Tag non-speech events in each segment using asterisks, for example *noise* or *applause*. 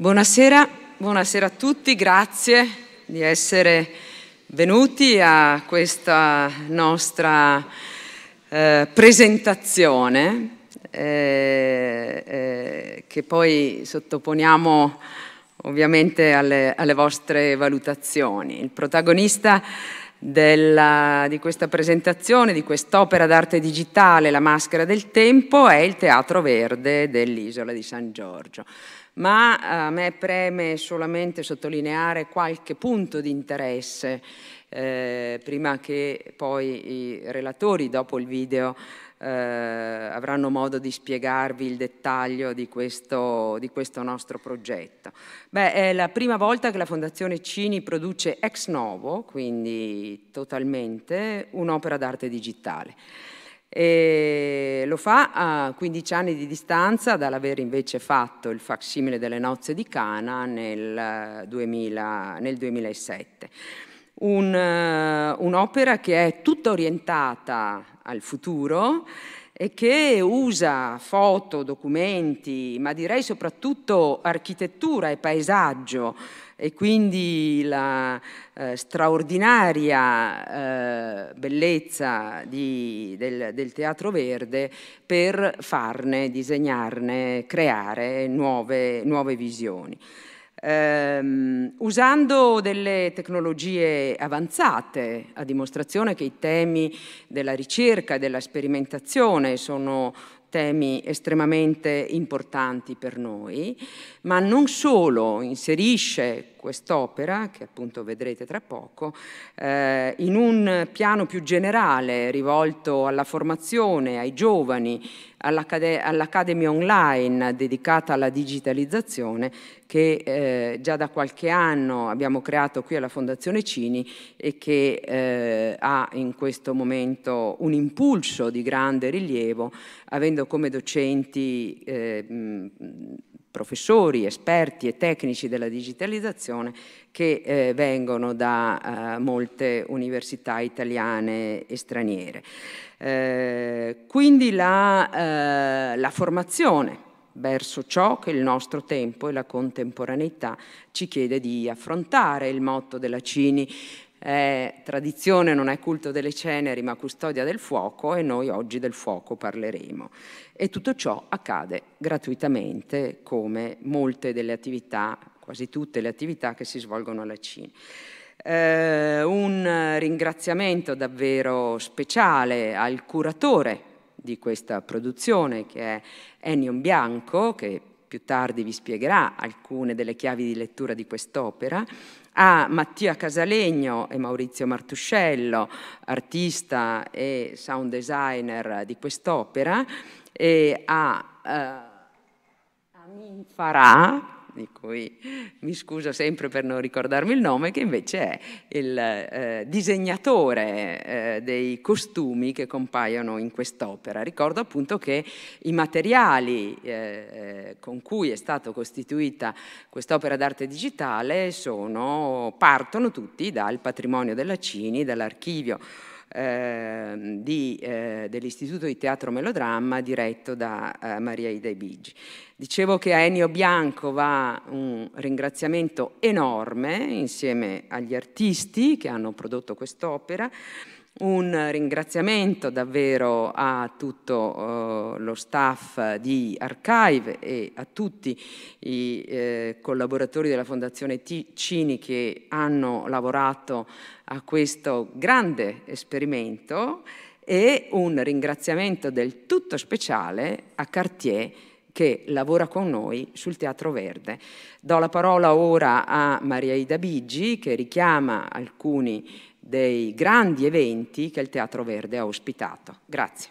Buonasera, buonasera, a tutti, grazie di essere venuti a questa nostra eh, presentazione eh, eh, che poi sottoponiamo ovviamente alle, alle vostre valutazioni. Il protagonista della, di questa presentazione, di quest'opera d'arte digitale, La maschera del tempo, è il Teatro Verde dell'isola di San Giorgio. Ma eh, a me preme solamente sottolineare qualche punto di interesse, eh, prima che poi i relatori, dopo il video, eh, avranno modo di spiegarvi il dettaglio di questo, di questo nostro progetto. Beh, è la prima volta che la Fondazione Cini produce ex novo, quindi totalmente, un'opera d'arte digitale. E lo fa a 15 anni di distanza dall'aver invece fatto il facsimile delle nozze di Cana nel, 2000, nel 2007 un, eh, un'opera che è tutta orientata al futuro e che usa foto, documenti, ma direi soprattutto architettura e paesaggio e quindi la eh, straordinaria eh, bellezza di, del, del, teatro verde per farne, disegnarne, creare nuove, nuove visioni. Um, usando delle tecnologie avanzate, a dimostrazione che i temi della ricerca e della sperimentazione sono temi estremamente importanti per noi, ma non solo inserisce quest'opera, che appunto vedrete tra poco, eh, in un piano più generale rivolto alla formazione, ai giovani, all'Academy Online dedicata alla digitalizzazione che eh, già da qualche anno abbiamo creato qui alla Fondazione Cini e che eh, ha in questo momento un impulso di grande rilievo avendo come docenti eh, mh, professori, esperti e tecnici della digitalizzazione che eh, vengono da eh, molte università italiane e straniere. Eh, quindi la, eh, la formazione verso ciò che il nostro tempo e la contemporaneità ci chiede di affrontare, il motto della Cini è tradizione, non è culto delle ceneri, ma custodia del fuoco e noi oggi del fuoco parleremo. E tutto ciò accade gratuitamente come molte delle attività, quasi tutte le attività che si svolgono alla Cina. Eh, un ringraziamento davvero speciale al curatore di questa produzione che è Ennion Bianco che più tardi vi spiegherà alcune delle chiavi di lettura di quest'opera a Mattia Casalegno e Maurizio Martuscello, artista e sound designer di quest'opera, e a, eh, a Minfarà, di cui mi scuso sempre per non ricordarmi il nome, che invece è il eh, disegnatore eh, dei costumi che compaiono in quest'opera. Ricordo appunto che i materiali eh, eh con cui è stata costituita quest'opera d'arte digitale sono, partono tutti dal patrimonio della Cini, dall'archivio eh, eh, dell'Istituto di Teatro Melodramma diretto da eh, Maria Ida Ibigi. Dicevo che a Ennio Bianco va un ringraziamento enorme insieme agli artisti che hanno prodotto quest'opera. Un ringraziamento davvero a tutto eh, lo staff di Archive e a tutti i eh, collaboratori della Fondazione Ticini che hanno lavorato a questo grande esperimento e un ringraziamento del tutto speciale a Cartier che lavora con noi sul Teatro Verde. Do la parola ora a Maria Ida Biggi che richiama alcuni dei grandi eventi che il Teatro Verde ha ospitato. Grazie.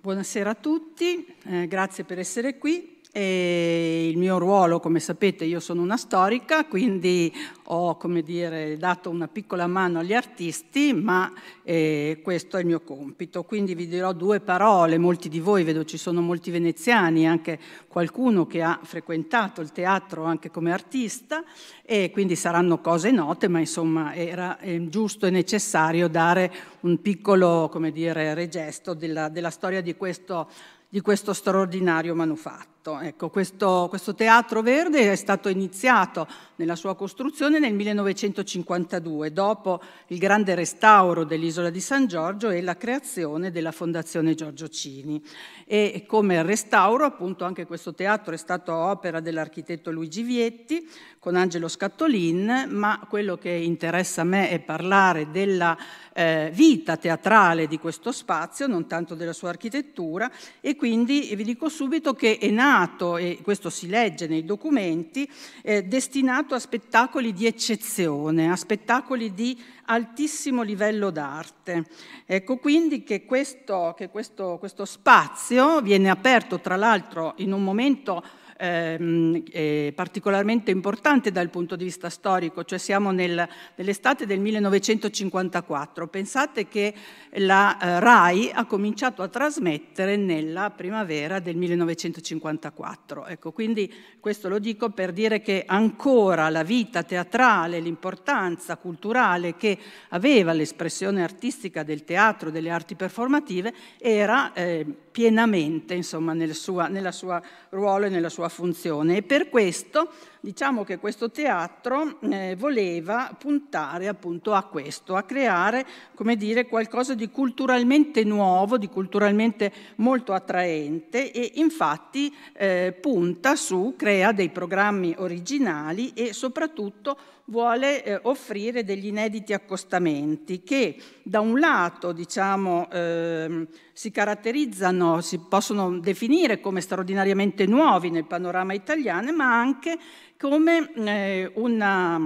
Buonasera a tutti, eh, grazie per essere qui. E il mio ruolo, come sapete, io sono una storica, quindi ho dire, dato una piccola mano agli artisti, ma eh, questo è il mio compito. Quindi vi dirò due parole, molti di voi, vedo ci sono molti veneziani, anche qualcuno che ha frequentato il teatro anche come artista, e quindi saranno cose note, ma insomma era eh, giusto e necessario dare un piccolo, come dire, regesto della, della storia di questo di questo straordinario manufatto. Ecco, questo, questo, teatro verde è stato iniziato nella sua costruzione nel 1952, dopo il grande restauro dell'isola di San Giorgio e la creazione della Fondazione Giorgio Cini. E come restauro, appunto, anche questo teatro è stato opera dell'architetto Luigi Vietti con Angelo Scattolin, ma quello che interessa a me è parlare della eh, vita teatrale di questo spazio, non tanto della sua architettura, e quindi vi dico subito che è nato, e questo si legge nei documenti, eh, destinato a spettacoli di eccezione, a spettacoli di altissimo livello d'arte. Ecco quindi che, questo, che questo, questo spazio viene aperto tra l'altro in un momento ehm, particolarmente importante dal punto di vista storico, cioè siamo nel, nell'estate del 1954. Pensate che la eh, RAI ha cominciato a trasmettere nella primavera del 1954. Ecco, quindi questo lo dico per dire che ancora la vita teatrale, l'importanza culturale che aveva l'espressione artistica del teatro, delle arti performative, era... Eh, pienamente insomma, nel suo ruolo e nella sua funzione e per questo diciamo che questo teatro eh, voleva puntare appunto a questo, a creare come dire, qualcosa di culturalmente nuovo, di culturalmente molto attraente e infatti eh, punta su, crea dei programmi originali e soprattutto vuole eh, offrire degli inediti accostamenti che da un lato diciamo, eh, si caratterizzano, si possono definire come straordinariamente nuovi nel panorama italiano, ma anche come eh, una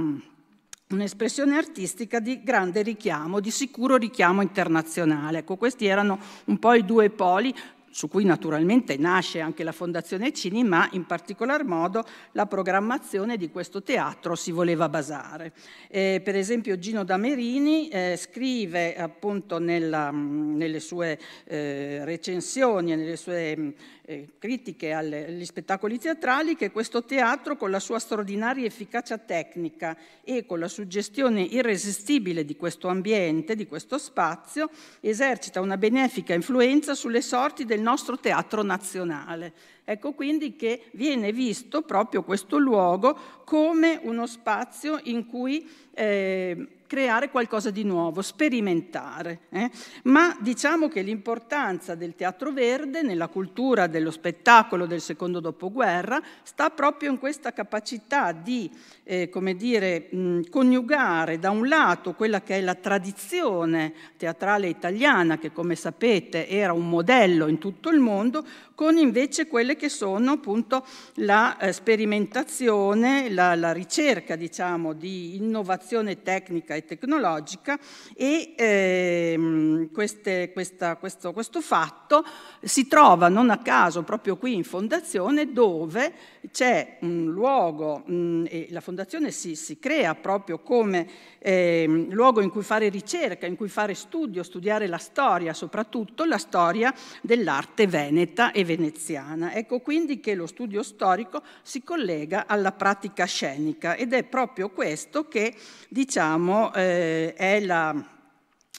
un'espressione artistica di grande richiamo, di sicuro richiamo internazionale. Ecco, questi erano un po' i due poli su cui naturalmente nasce anche la Fondazione Cini, ma in particolar modo la programmazione di questo teatro si voleva basare. Eh, per esempio Gino Damerini eh, scrive appunto nella, nelle sue eh, recensioni e nelle sue eh, critiche alle, agli spettacoli teatrali che questo teatro con la sua straordinaria efficacia tecnica e con la suggestione irresistibile di questo ambiente, di questo spazio, esercita una benefica influenza sulle sorti del nostro teatro nazionale. Ecco quindi che viene visto proprio questo luogo come uno spazio in cui eh, creare qualcosa di nuovo, sperimentare. Eh? Ma diciamo che l'importanza del teatro verde nella cultura dello spettacolo del secondo dopoguerra sta proprio in questa capacità di, eh, come dire, mh, coniugare da un lato quella che è la tradizione teatrale italiana, che come sapete era un modello in tutto il mondo, con invece quelle che sono appunto la eh, sperimentazione, la, la, ricerca diciamo di innovazione tecnica e tecnologica e eh, queste, questa, questo, questo fatto si trova non a caso proprio qui in fondazione dove c'è un luogo mh, mm, e la fondazione si, si crea proprio come eh, luogo in cui fare ricerca, in cui fare studio, studiare la storia, soprattutto la storia dell'arte veneta e veneziana. Ecco quindi che lo studio storico si collega alla pratica scenica ed è proprio questo che diciamo eh, è la,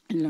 la,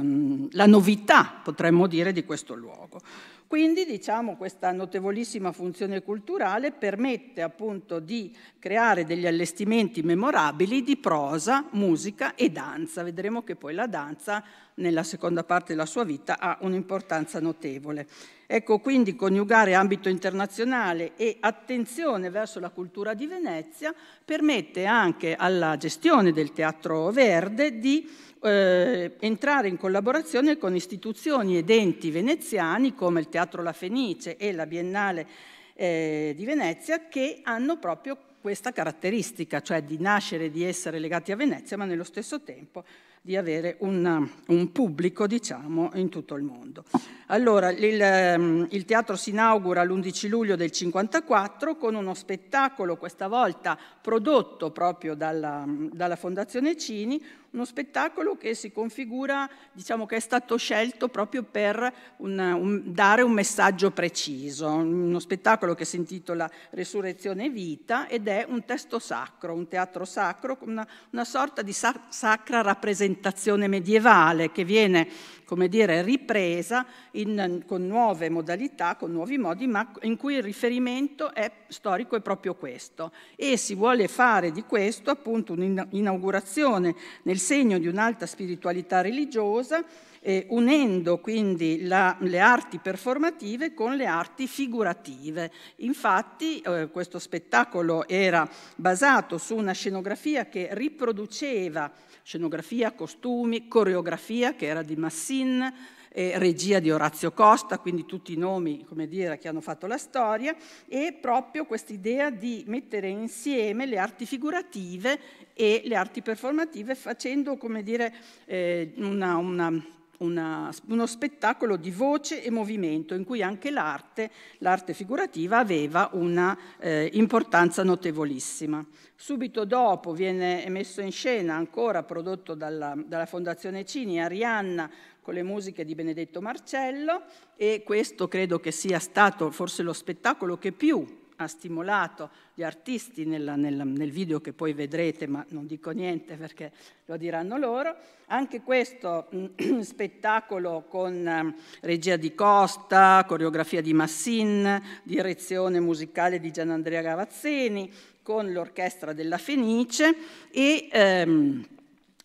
la novità, potremmo dire, di questo luogo. Quindi diciamo, questa notevolissima funzione culturale permette appunto di creare degli allestimenti memorabili di prosa, musica e danza. Vedremo che poi la danza nella seconda parte della sua vita ha un'importanza notevole. Ecco quindi coniugare ambito internazionale e attenzione verso la cultura di Venezia permette anche alla gestione del Teatro Verde di eh, entrare in collaborazione con istituzioni ed enti veneziani come il Teatro La Fenice e la Biennale eh, di Venezia che hanno proprio questa caratteristica, cioè di nascere, e di essere legati a Venezia, ma nello stesso tempo di avere un, un pubblico, diciamo, in tutto il mondo. Allora, il, ehm, il teatro si inaugura l'11 luglio del 54 con uno spettacolo, questa volta prodotto proprio dalla, dalla Fondazione Cini, uno spettacolo che si configura, diciamo che è stato scelto proprio per un, un, dare un messaggio preciso. Uno spettacolo che si intitola Resurrezione e Vita ed è un testo sacro, un teatro sacro, una, una sorta di sa- sacra rappresentazione medievale che viene come dire, ripresa in, con nuove modalità, con nuovi modi, ma in cui il riferimento è storico è proprio questo. E si vuole fare di questo appunto un'inaugurazione nel segno di un'alta spiritualità religiosa eh, unendo quindi la, le arti performative con le arti figurative. Infatti eh, questo spettacolo era basato su una scenografia che riproduceva scenografia, costumi, coreografia che era di Massin, regia di Orazio Costa, quindi tutti i nomi come dire, che hanno fatto la storia, e proprio quest'idea di mettere insieme le arti figurative e le arti performative facendo come dire, eh, una, una una, uno spettacolo di voce e movimento in cui anche l'arte, l'arte figurativa, aveva una eh, importanza notevolissima. Subito dopo viene messo in scena, ancora prodotto dalla, dalla Fondazione Cini, Arianna, con le musiche di Benedetto Marcello e questo credo che sia stato forse lo spettacolo che più ha stimolato gli artisti nella, nella, nel video che poi vedrete, ma non dico niente perché lo diranno loro. Anche questo mm, *clears throat* spettacolo con ehm, regia di Costa, coreografia di Massin, direzione musicale di Gianandrea Gavazzeni, con l'orchestra della Fenice e... Ehm,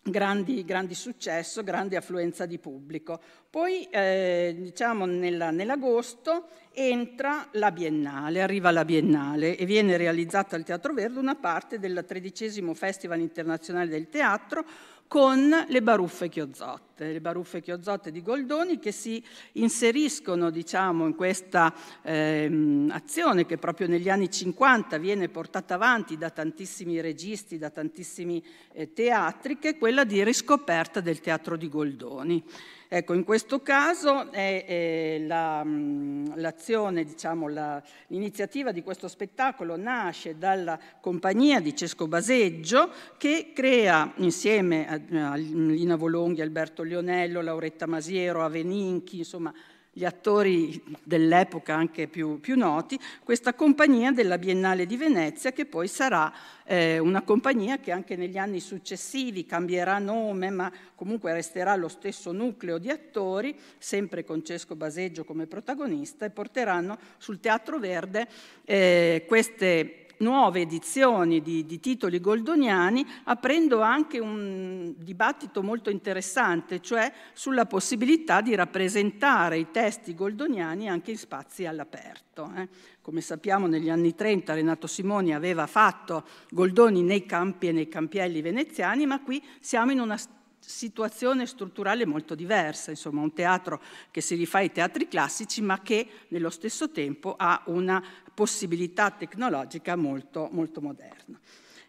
Grandi, grandi, successo, grande affluenza di pubblico. Poi eh, diciamo nella, nell'agosto entra la Biennale, arriva la Biennale e viene realizzata al Teatro Verde una parte del tredicesimo Festival Internazionale del Teatro con le baruffe chiozzotte, le baruffe chiozzotte di Goldoni che si inseriscono diciamo, in questa ehm, azione che proprio negli anni 50 viene portata avanti da tantissimi registi, da tantissimi eh, teatri, che è quella di riscoperta del teatro di Goldoni. Ecco, in questo caso è, è la, mm, l'azione, diciamo, la, l'iniziativa di questo spettacolo nasce dalla compagnia di Cesco Baseggio che crea insieme a, a Lina Volonghi, Alberto Lionello, Lauretta Masiero, Aveninchi, insomma gli attori dell'epoca anche più, più, noti, questa compagnia della Biennale di Venezia che poi sarà eh, una compagnia che anche negli anni successivi cambierà nome ma comunque resterà lo stesso nucleo di attori, sempre con Cesco Baseggio come protagonista e porteranno sul Teatro Verde eh, queste nuove edizioni di, di titoli goldoniani, aprendo anche un dibattito molto interessante, cioè sulla possibilità di rappresentare i testi goldoniani anche in spazi all'aperto. Eh. Come sappiamo negli anni 30 Renato Simoni aveva fatto Goldoni nei campi e nei campielli veneziani, ma qui siamo in una situazione strutturale molto diversa, insomma un teatro che si rifà ai teatri classici ma che nello stesso tempo ha una possibilità tecnologica molto, molto moderna.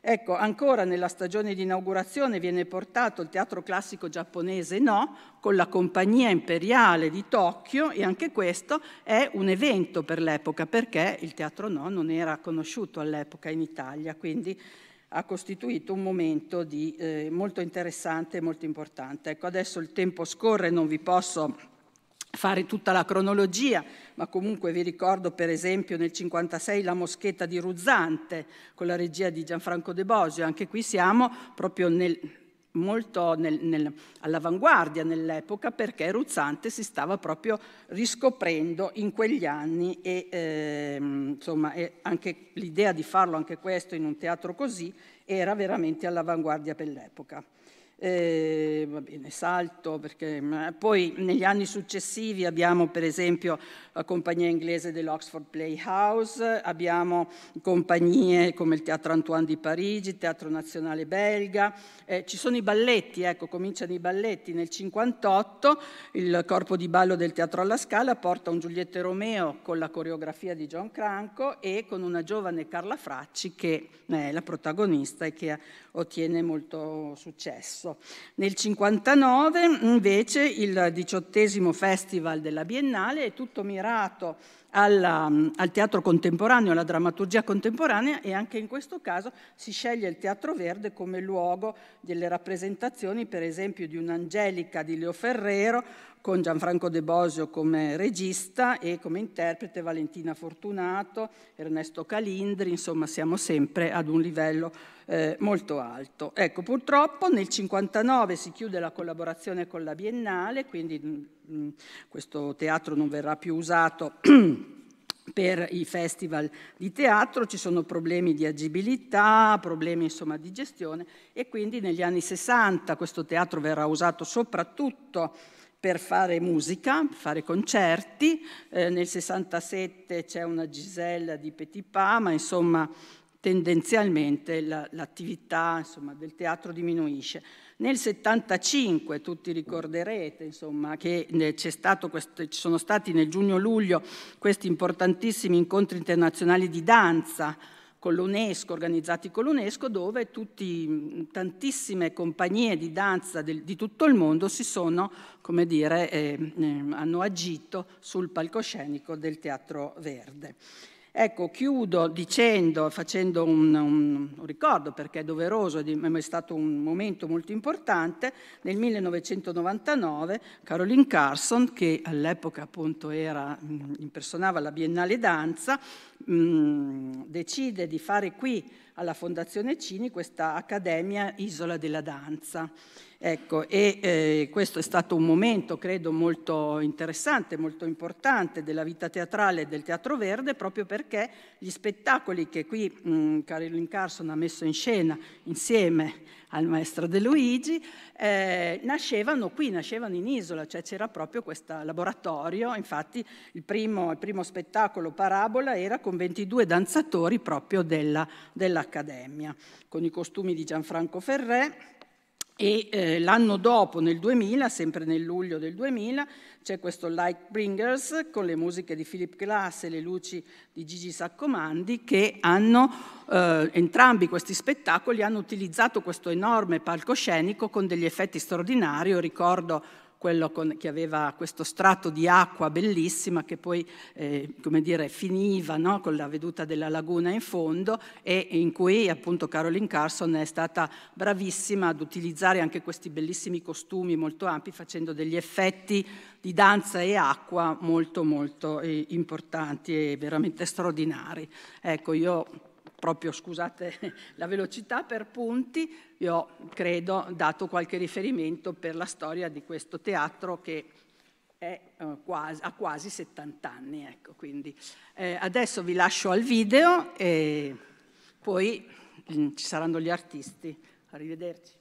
Ecco, ancora nella stagione di inaugurazione viene portato il teatro classico giapponese No, con la Compagnia Imperiale di Tokyo e anche questo è un evento per l'epoca perché il teatro No non era conosciuto all'epoca in Italia, quindi ha costituito un momento di, eh, molto interessante e molto importante. Ecco, adesso il tempo scorre, non vi posso fare tutta la cronologia, ma comunque vi ricordo per esempio nel 1956 la moschetta di Ruzzante con la regia di Gianfranco De Bosio, anche qui siamo proprio nel, molto nel, nel, all'avanguardia nell'epoca perché Ruzzante si stava proprio riscoprendo in quegli anni e eh, insomma e anche l'idea di farlo anche questo in un teatro così era veramente all'avanguardia per l'epoca eh, va bene, salto perché poi negli anni successivi abbiamo per esempio la compagnia inglese dell'Oxford Playhouse, abbiamo compagnie come il Teatro Antoine di Parigi, il Teatro Nazionale Belga, eh, ci sono i balletti, ecco, cominciano i balletti nel 58, il corpo di ballo del Teatro alla Scala porta un Giulietta Romeo con la coreografia di John Cranco e con una giovane Carla Fracci che è la protagonista e che ottiene molto successo. Nel 59 invece il diciottesimo festival della Biennale è tutto mirato alla, al teatro contemporaneo, alla drammaturgia contemporanea e anche in questo caso si sceglie il Teatro Verde come luogo delle rappresentazioni, per esempio, di un'Angelica di Leo Ferrero con Gianfranco De Bosio come regista e come interprete Valentina Fortunato, Ernesto Calindri, insomma siamo sempre ad un livello eh, molto alto. Ecco, purtroppo nel 1959 si chiude la collaborazione con la Biennale, quindi mh, mm, mm, questo teatro non verrà più usato. *clears throat* per i festival di teatro, ci sono problemi di agibilità, problemi insomma, di gestione e quindi negli anni 60 questo teatro verrà usato soprattutto per fare musica, fare concerti. Eh, nel 67 c'è una Gisella di Petit Petitpa, ma insomma tendenzialmente la, l'attività insomma, del teatro diminuisce. Nel 75, tutti ricorderete insomma, che eh, questo, ci sono stati nel giugno-luglio questi importantissimi incontri internazionali di danza, con l'UNESCO, organizzati con l'UNESCO, dove tutti, tantissime compagnie di danza di, di tutto il mondo si sono, come dire, eh, eh, hanno agito sul palcoscenico del Teatro Verde. Ecco, chiudo dicendo, facendo un, un, un ricordo perché è doveroso, è stato un momento molto importante, nel 1999 Caroline Carson, che all'epoca appunto era, mm, impersonava la Biennale Danza, mh, mm, decide di fare qui alla Fondazione Cini questa Accademia Isola della Danza Ecco, e eh, questo è stato un momento, credo, molto interessante, molto importante della vita teatrale del Teatro Verde, proprio perché gli spettacoli che qui mh, mm, Caroline Carson ha messo in scena insieme al maestro De Luigi, eh, nascevano qui, nascevano in isola, cioè c'era proprio questo laboratorio, infatti il primo, il primo, spettacolo Parabola era con 22 danzatori proprio della, dell'Accademia, con i costumi di Gianfranco Ferré, e eh, l'anno dopo, nel 2000, sempre nel luglio del 2000, c'è questo Lightbringers con le musiche di Philip Glass e le luci di Gigi Saccomandi che hanno, eh, entrambi questi spettacoli hanno utilizzato questo enorme palcoscenico con degli effetti straordinari. Io ricordo quello con, che aveva questo strato di acqua bellissima che poi, eh, come dire, finiva no? con la veduta della laguna in fondo e in cui appunto Caroline Carson è stata bravissima ad utilizzare anche questi bellissimi costumi molto ampi facendo degli effetti di danza e acqua molto molto eh, importanti e veramente straordinari. Ecco, io proprio scusate *laughs* la velocità, per punti, io ho, credo dato qualche riferimento per la storia di questo teatro che è, eh, quasi, ha quasi 70 anni. Ecco, eh, adesso vi lascio al video e poi mm, ci saranno gli artisti. Arrivederci.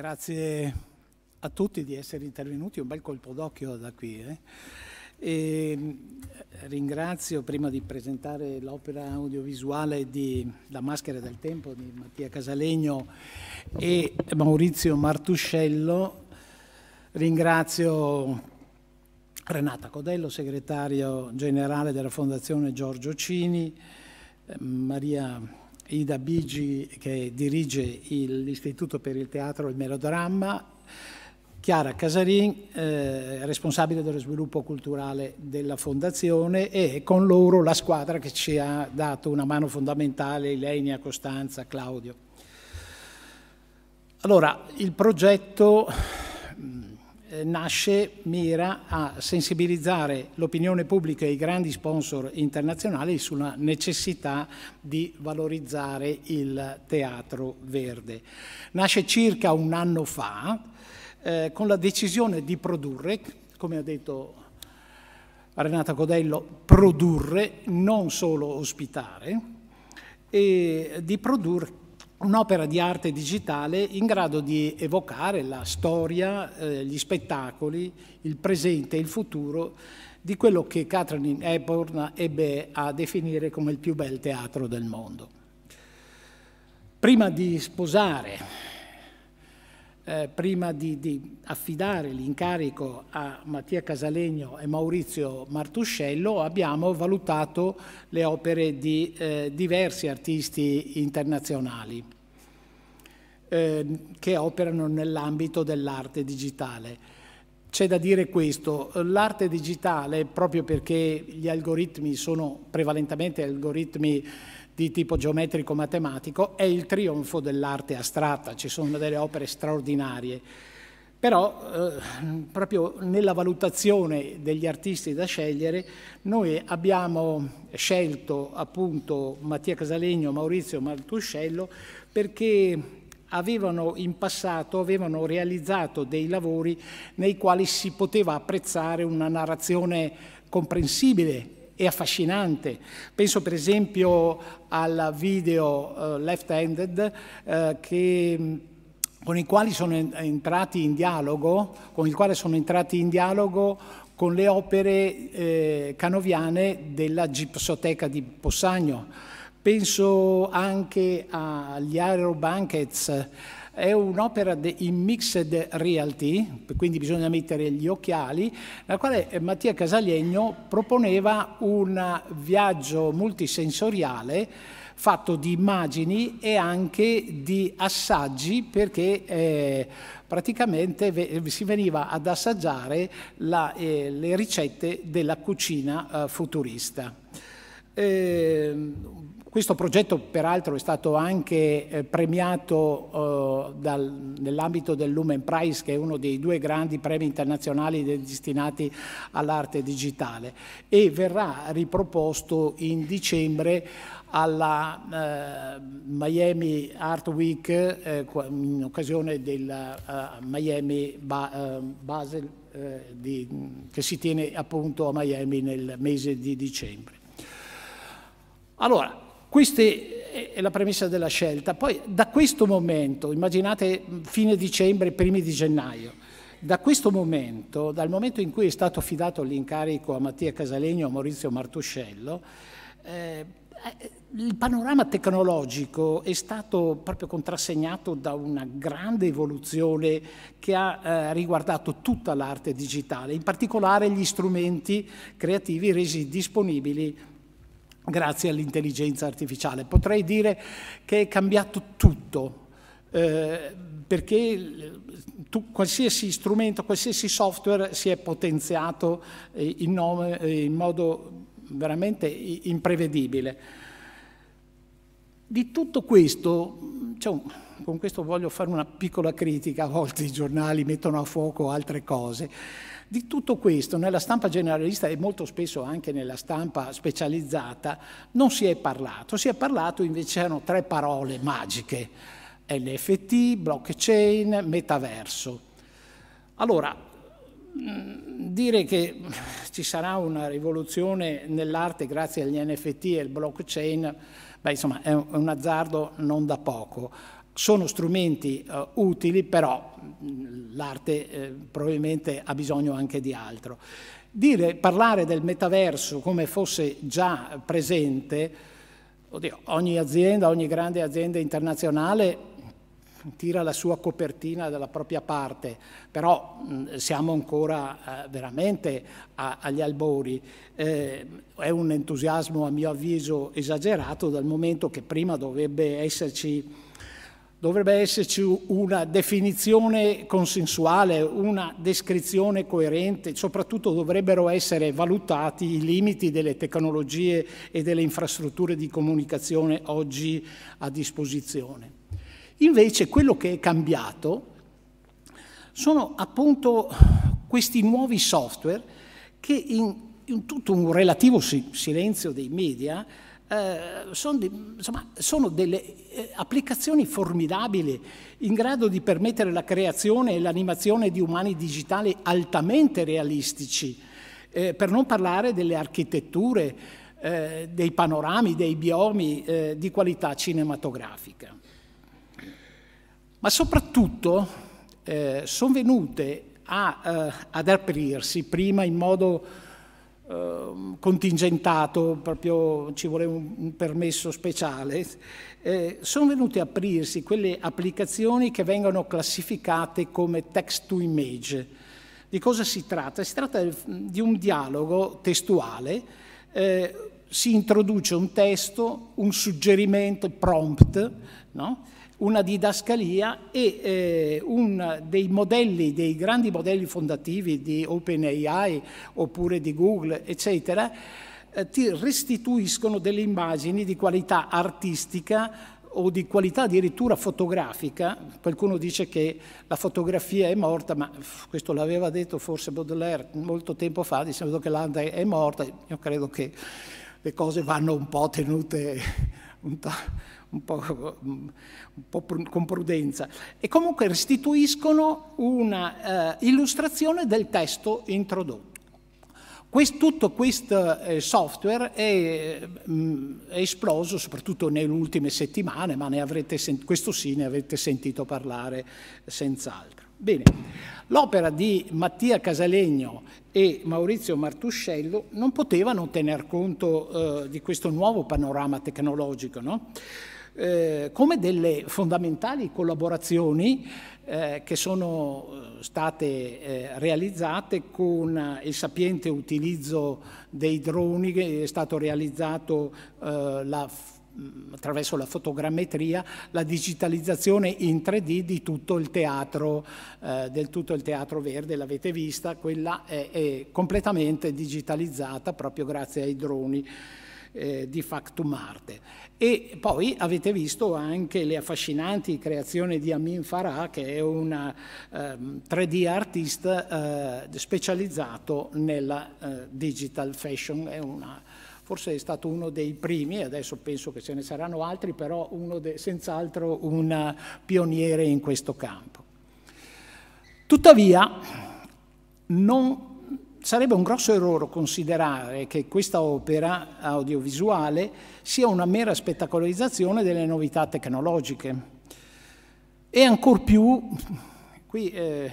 Grazie a tutti di essere intervenuti, un bel colpo d'occhio da qui. Eh? Mm, ringrazio, prima di presentare l'opera audiovisuale di La maschera del tempo di Mattia Casalegno e Maurizio Martuscello, ringrazio Renata Codello, segretario generale della Fondazione Giorgio Cini, eh, Maria Ida Bigi che dirige l'Istituto per il Teatro e il Melodramma, Chiara Casarin, eh, responsabile dello sviluppo culturale della Fondazione e con loro la squadra che ci ha dato una mano fondamentale, Ilenia, Costanza, Claudio. Allora, il progetto mm, eh, nasce mira a sensibilizzare l'opinione pubblica e i grandi sponsor internazionali sulla necessità di valorizzare il teatro verde. Nasce circa un anno fa eh, con la decisione di produrre, come ha detto Renata Codello, produrre, non solo ospitare, e di produrre un'opera di arte digitale in grado di evocare la storia, eh, gli spettacoli, il presente e il futuro di quello che Catherine Hepburn ebbe a definire come il più bel teatro del mondo. Prima di sposare eh, prima di, di affidare l'incarico a Mattia Casalegno e Maurizio Martuscello, abbiamo valutato le opere di eh, diversi artisti internazionali eh, che operano nell'ambito dell'arte digitale. C'è da dire questo, l'arte digitale, proprio perché gli algoritmi sono prevalentemente algoritmi di tipo geometrico-matematico, è il trionfo dell'arte astratta, ci sono delle opere straordinarie. Però eh, proprio nella valutazione degli artisti da scegliere noi abbiamo scelto appunto Mattia Casalegno, Maurizio Martuscello perché avevano in passato avevano realizzato dei lavori nei quali si poteva apprezzare una narrazione comprensibile è affascinante. Penso per esempio al video uh, left-handed uh, che mm, con i quali sono entrati in dialogo, con il quale sono entrati in dialogo con le opere eh, canoviane della Gipsoteca di Possagno. Penso anche agli Aero Banquets, è un'opera in mixed reality, quindi bisogna mettere gli occhiali, nella quale eh, Mattia Casalegno proponeva un viaggio multisensoriale fatto di immagini e anche di assaggi perché eh, praticamente ve si veniva ad assaggiare la, eh, le ricette della cucina eh, futurista. Eh, questo progetto peraltro è stato anche eh, premiato eh, nell'ambito del Lumen Prize, che è uno dei due grandi premi internazionali destinati all'arte digitale e verrà riproposto in dicembre alla eh, Miami Art Week eh, in occasione del eh, Miami ba eh, Basel di, che si tiene appunto a Miami nel mese di dicembre. Allora, questa è la premessa della scelta. Poi da questo momento, immaginate mm, fine dicembre, primi di gennaio, da questo momento, dal momento in cui è stato affidato l'incarico a Mattia Casalegno e a Maurizio Martuscello, eh, eh, il panorama tecnologico è stato proprio contrassegnato da una grande evoluzione che ha eh, riguardato tutta l'arte digitale, in particolare gli strumenti creativi resi disponibili grazie all'intelligenza artificiale. Potrei dire che è cambiato tutto, eh, perché eh, tu, qualsiasi strumento, qualsiasi software si è potenziato eh, in, nome, eh, in modo veramente imprevedibile. Di tutto questo, cioè, con questo voglio fare una piccola critica, a volte i giornali mettono a fuoco altre cose, di tutto questo nella stampa generalista e molto spesso anche nella stampa specializzata non si è parlato, si è parlato invece c'erano tre parole magiche, NFT, blockchain, metaverso. Allora, dire che ci sarà una rivoluzione nell'arte grazie agli NFT e al blockchain, beh, insomma, è un azzardo non da poco sono strumenti eh, utili, però l'arte eh, probabilmente ha bisogno anche di altro. Dire, parlare del metaverso come fosse già presente, oddio, ogni azienda, ogni grande azienda internazionale tira la sua copertina dalla propria parte, però mh, siamo ancora eh, veramente a, agli albori. Eh, è un entusiasmo a mio avviso esagerato dal momento che prima dovrebbe esserci Dovrebbe esserci una definizione consensuale, una descrizione coerente, soprattutto dovrebbero essere valutati i limiti delle tecnologie e delle infrastrutture di comunicazione oggi a disposizione. Invece quello che è cambiato sono appunto questi nuovi software che in, in tutto un relativo silenzio dei media eh, sono, di, insomma, sono, delle eh, applicazioni formidabili in grado di permettere la creazione e l'animazione di umani digitali altamente realistici, eh, per non parlare delle architetture, eh, dei panorami, dei biomi eh, di qualità cinematografica. Ma soprattutto sono venute a, ad aprirsi prima in modo Ehm, contingentato, proprio ci voleva un permesso speciale, eh, sono venute a aprirsi quelle applicazioni che vengono classificate come text to image. Di cosa si tratta? Si tratta di un dialogo testuale, eh, si introduce un testo, un suggerimento, prompt, no? una didascalia e eh, un dei modelli, dei grandi modelli fondativi di OpenAI oppure di Google, eccetera, eh, ti restituiscono delle immagini di qualità artistica o di qualità addirittura fotografica. Qualcuno dice che la fotografia è morta, ma questo l'aveva detto forse Baudelaire molto tempo fa, dicendo che l'anda è morta. Io credo che le cose vanno un po' tenute un, un po', un po', con prudenza, e comunque restituiscono un'illustrazione eh, del testo introdotto. Questo, tutto questo eh, software è, mm, è, esploso soprattutto nelle ultime settimane, ma sent- questo sì ne avrete sentito parlare senz'altro. Bene, l'opera di Mattia Casalegno e Maurizio Martuscello non potevano tener conto eh, di questo nuovo panorama tecnologico, no? Eh, come delle fondamentali collaborazioni eh, che sono eh, state eh, realizzate con eh, il sapiente utilizzo dei droni, che è stato realizzato la, attraverso la fotogrammetria, la digitalizzazione in 3D di tutto il teatro, del tutto il teatro verde, l'avete vista, quella è, è completamente digitalizzata proprio grazie ai droni eh, di Factum Arte. E poi avete visto anche le affascinanti creazioni di Amin Farah, che è un ehm, 3D artist eh, specializzato nella eh, digital fashion, è una, forse è stato uno dei primi, adesso penso che ce ne saranno altri, però senz'altro un pioniere in questo campo. Tuttavia non sarebbe un grosso errore considerare che questa opera audiovisuale sia una mera spettacolarizzazione delle novità tecnologiche. E ancor più, qui, eh,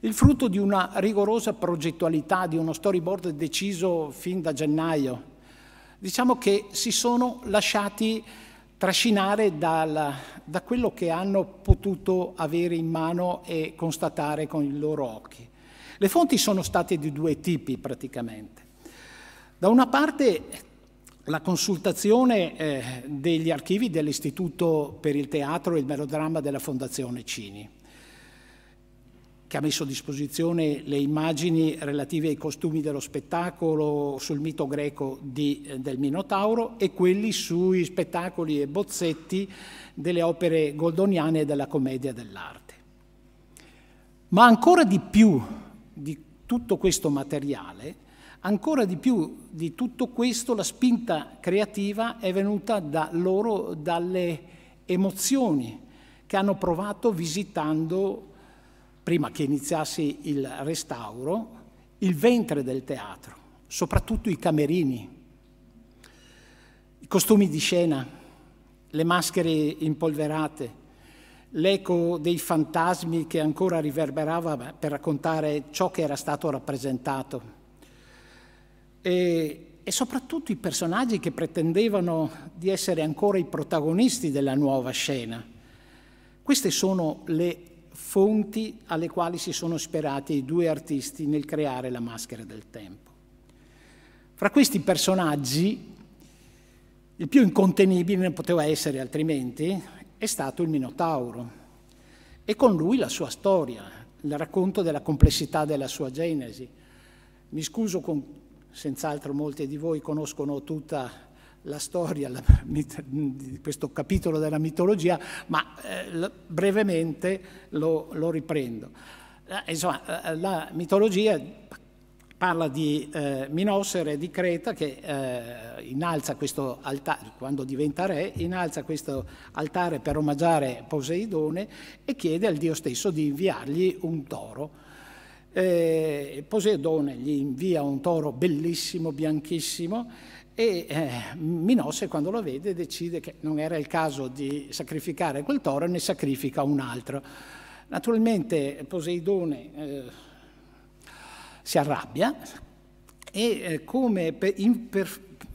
il frutto di una rigorosa progettualità, di uno storyboard deciso fin da gennaio. Diciamo che si sono lasciati trascinare dal, da quello che hanno potuto avere in mano e constatare con i loro occhi. Le fonti sono state di due tipi praticamente. Da una parte la consultazione eh, degli archivi dell'Istituto per il Teatro e il Melodramma della Fondazione Cini, che ha messo a disposizione le immagini relative ai costumi dello spettacolo sul mito greco di, eh, del Minotauro e quelli sui spettacoli e bozzetti delle opere goldoniane della commedia dell'arte. Ma ancora di più di tutto questo materiale, ancora di più di tutto questo la spinta creativa è venuta da loro dalle emozioni che hanno provato visitando, prima che iniziasse il restauro, il ventre del teatro, soprattutto i camerini, i costumi di scena, le maschere impolverate, l'eco dei fantasmi che ancora riverberava per raccontare ciò che era stato rappresentato. E, e, soprattutto i personaggi che pretendevano di essere ancora i protagonisti della nuova scena. Queste sono le fonti alle quali si sono ispirati i due artisti nel creare la maschera del tempo. Fra questi personaggi, il più incontenibile non poteva essere altrimenti, è stato il Minotauro e con lui la sua storia, il racconto della complessità della sua genesi. Mi scuso con, senz'altro molti di voi conoscono tutta la storia di questo capitolo della mitologia, ma eh, brevemente lo, lo riprendo. Eh, insomma, eh, la mitologia parla di eh, Minosere di Creta che eh, innalza questo altare, quando diventa re, innalza questo altare per omaggiare Poseidone e chiede al dio stesso di inviargli un toro. Eh, Poseidone gli invia un toro bellissimo, bianchissimo, e eh, Minosse quando lo vede decide che non era il caso di sacrificare quel toro e ne sacrifica un altro. Naturalmente Poseidone... Eh, si arrabbia e eh, come per, in, per,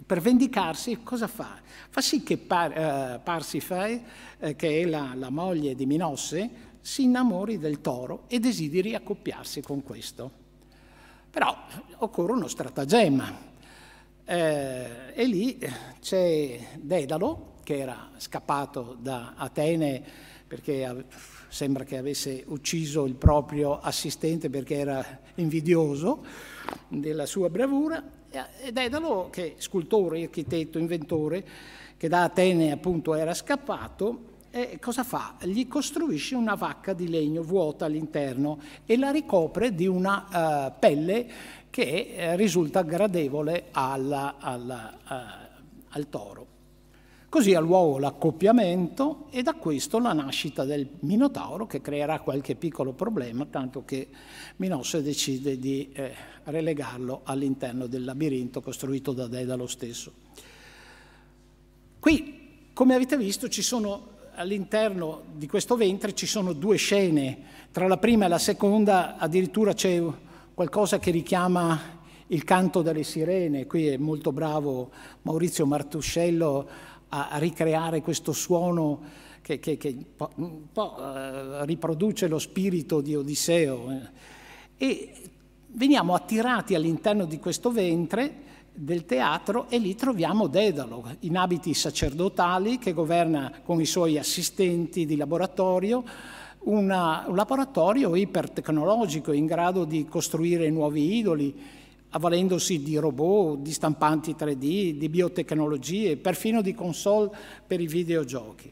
per vendicarsi cosa fa? Fa sì che par, eh, Parsifai, eh, che è la, la, moglie di Minosse, si innamori del toro e desideri accoppiarsi con questo. Però occorre uno stratagemma. Eh, e lì c'è Dedalo, che era scappato da Atene perché sembra che avesse ucciso il proprio assistente perché era invidioso della sua bravura, ed Daedalo, che scultore, architetto, inventore, che da Atene appunto era scappato, eh, cosa fa? Gli costruisce una vacca di legno vuota all'interno e la ricopre di una uh, pelle che uh, risulta gradevole alla, alla, uh, al toro. Così ha luogo l'accoppiamento e da questo la nascita del Minotauro che creerà qualche piccolo problema, tanto che Minosse decide di eh, relegarlo all'interno del labirinto costruito da Daedalo stesso. Qui, come avete visto, all'interno di questo ventre ci sono due scene, tra la prima e la seconda addirittura c'è qualcosa che richiama il canto delle sirene, qui è molto bravo Maurizio Martuscello a ricreare questo suono che, che, che un po' eh, riproduce lo spirito di Odisseo. Eh. E veniamo attirati all'interno di questo ventre del teatro e lì troviamo Dedalo in abiti sacerdotali che governa con i suoi assistenti di laboratorio una, un laboratorio ipertecnologico in grado di costruire nuovi idoli avvalendosi di robot, di stampanti 3D, di biotecnologie, perfino di console per i videogiochi.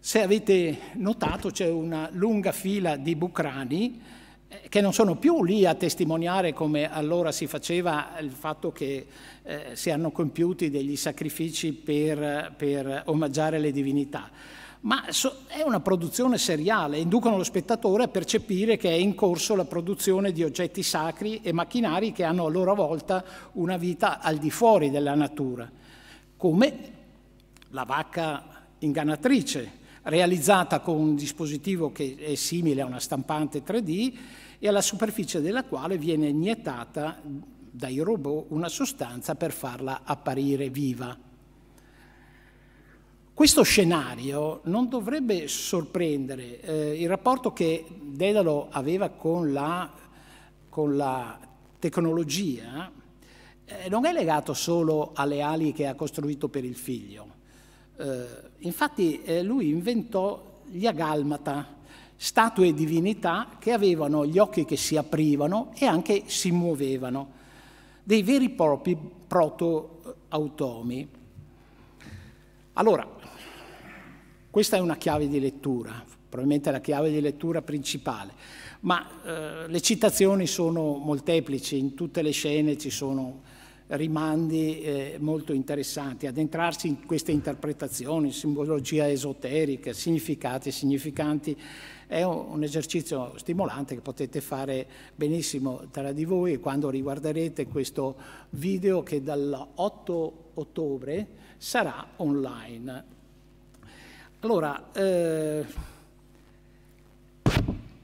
Se avete notato c'è una lunga fila di bucrani eh, che non sono più lì a testimoniare come allora si faceva il fatto che eh, si hanno compiuti degli sacrifici per, per omaggiare le divinità ma è una produzione seriale, inducono lo spettatore a percepire che è in corso la produzione di oggetti sacri e macchinari che hanno a loro volta una vita al di fuori della natura, come la vacca ingannatrice, realizzata con un dispositivo che è simile a una stampante 3D e alla superficie della quale viene iniettata dai robot una sostanza per farla apparire viva. Questo scenario non dovrebbe sorprendere eh, il rapporto che Dedalo aveva con la, con la tecnologia eh, non è legato solo alle ali che ha costruito per il figlio. Eh, infatti eh, lui inventò gli agalmata, statue divinità che avevano gli occhi che si aprivano e anche si muovevano, dei veri e propri proto-automi. Allora, questa è una chiave di lettura, probabilmente la chiave di lettura principale, ma eh, le citazioni sono molteplici, in tutte le scene ci sono rimandi eh, molto interessanti, addentrarsi in queste interpretazioni, simbologia esoterica, significati e significanti, è un esercizio stimolante che potete fare benissimo tra di voi quando riguarderete questo video che dall'8 ottobre sarà online. Allora, eh,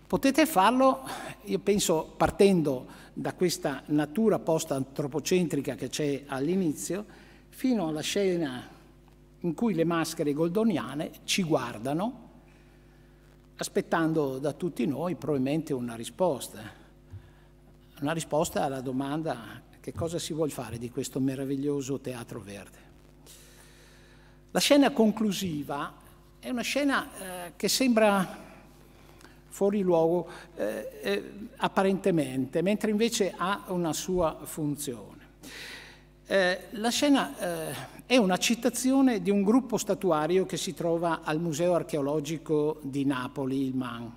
potete farlo, io penso, partendo da questa natura post-antropocentrica che c'è all'inizio, fino alla scena in cui le maschere goldoniane ci guardano, aspettando da tutti noi probabilmente una risposta, una risposta alla domanda che cosa si vuole fare di questo meraviglioso teatro verde. La scena conclusiva è una scena eh, che sembra fuori luogo eh, eh apparentemente, mentre invece ha una sua funzione. Eh, la scena eh, è una citazione di un gruppo statuario che si trova al Museo archeologico di Napoli, il MAN,